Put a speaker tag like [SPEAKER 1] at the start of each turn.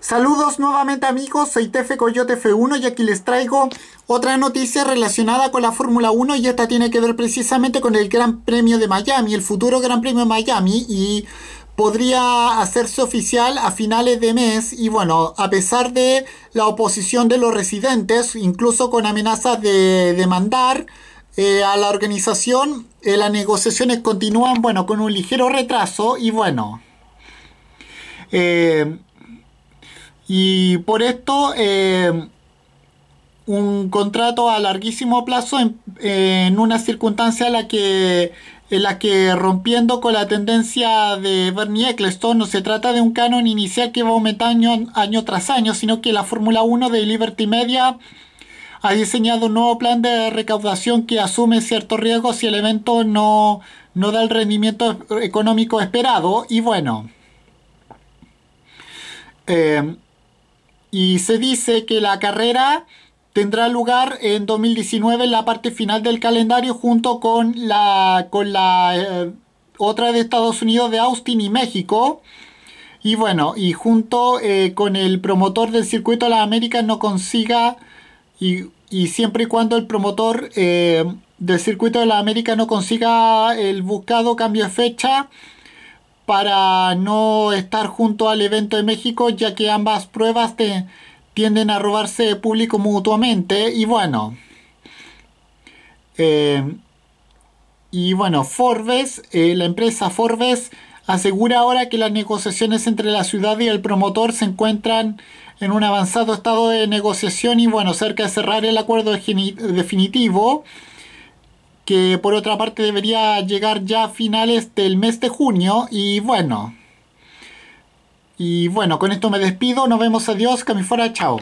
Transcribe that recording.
[SPEAKER 1] Saludos nuevamente amigos, soy Tefe Coyote F1 y aquí les traigo otra noticia relacionada con la Fórmula 1 y esta tiene que ver precisamente con el Gran Premio de Miami, el futuro Gran Premio de Miami y podría hacerse oficial a finales de mes y bueno, a pesar de la oposición de los residentes, incluso con amenazas de demandar eh, a la organización, eh, las negociaciones continúan bueno con un ligero retraso y bueno. Eh, y por esto, eh, un contrato a larguísimo plazo en, una circunstancia en la que la que rompiendo con la tendencia de Bernie Ecclestone, no se trata de un canon inicial que va aumentando año, año tras año, sino que la Fórmula 1 de Liberty Media ha diseñado un nuevo plan de recaudación que asume ciertos riesgos si el evento no, no da el rendimiento económico esperado. Y bueno, eh, y se dice que la carrera tendrá lugar en 2019 en la parte final del calendario junto con la, con la eh, otra de Estados Unidos de Austin y México. Y bueno, y junto eh, con el promotor del circuito de las Américas no consiga, y, siempre y cuando el promotor eh, del circuito de las Américas no consiga el buscado cambio de fecha, para no estar junto al evento de México, ya que ambas pruebas tienden a robarse de público mutuamente. Y bueno, eh, y bueno, Forbes, eh, la empresa Forbes asegura ahora que las negociaciones entre la ciudad y el promotor se encuentran en un avanzado estado de negociación y bueno, cerca de cerrar el acuerdo definitivo que por otra parte debería llegar ya a finales del mes de junio y bueno. Y bueno, con esto me despido, nos vemos, adiós, fuera chao.